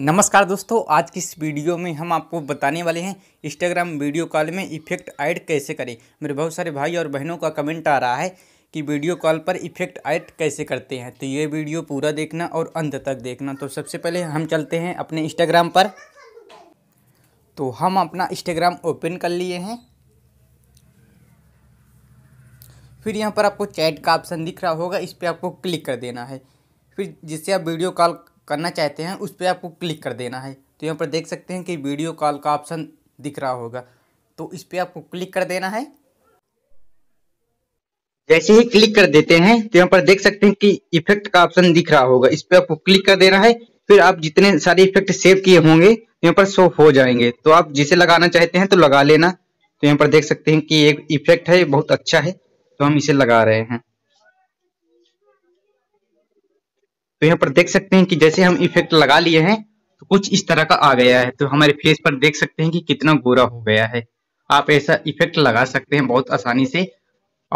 नमस्कार दोस्तों आज की इस वीडियो में हम आपको बताने वाले हैं इंस्टाग्राम वीडियो कॉल में इफेक्ट ऐड कैसे करें मेरे बहुत सारे भाई और बहनों का कमेंट आ रहा है कि वीडियो कॉल पर इफेक्ट ऐड कैसे करते हैं तो ये वीडियो पूरा देखना और अंत तक देखना तो सबसे पहले हम चलते हैं अपने इंस्टाग्राम पर तो हम अपना इंस्टाग्राम ओपन कर लिए हैं फिर यहाँ पर आपको चैट का ऑप्शन दिख रहा होगा इस पर आपको क्लिक कर देना है फिर जिससे आप वीडियो कॉल करना चाहते हैं उस पर आपको क्लिक कर देना है तो यहाँ पर देख सकते हैं कि वीडियो कॉल का ऑप्शन दिख रहा होगा तो इस पर आपको क्लिक कर देना है जैसे ही क्लिक कर देते हैं तो यहाँ पर देख सकते हैं कि इफेक्ट का ऑप्शन दिख रहा होगा इस पर आपको क्लिक कर देना है फिर आप जितने सारे इफेक्ट सेव किए होंगे तो यहाँ पर शो हो जाएंगे तो आप जिसे लगाना चाहते हैं तो लगा लेना तो यहाँ पर देख सकते हैं कि एक इफेक्ट है बहुत अच्छा है तो हम इसे लगा रहे हैं तो यहाँ पर देख सकते हैं कि जैसे हम इफेक्ट लगा लिए हैं तो कुछ इस तरह का आ गया है तो हमारे फेस पर देख सकते हैं कि कितना गोरा हो गया है आप ऐसा इफेक्ट लगा सकते हैं बहुत आसानी से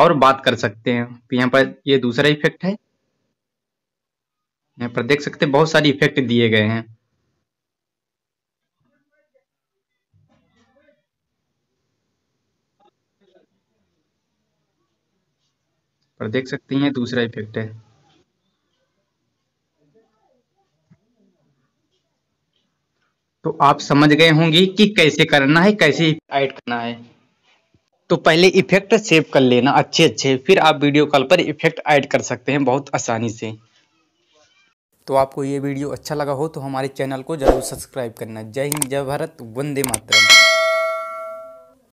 और बात कर सकते हैं तो यहाँ पर ये दूसरा इफेक्ट है यहाँ पर देख सकते हैं बहुत सारे इफेक्ट दिए गए हैं पर देख सकते हैं दूसरा इफेक्ट है तो आप समझ गए होंगे कि कैसे करना है कैसे ऐड करना है तो पहले इफेक्ट सेव कर लेना अच्छे अच्छे फिर आप वीडियो कॉल पर इफेक्ट ऐड कर सकते हैं बहुत आसानी से तो आपको ये वीडियो अच्छा लगा हो तो हमारे चैनल को ज़रूर सब्सक्राइब करना जय हिंद जय भारत वंदे मातरम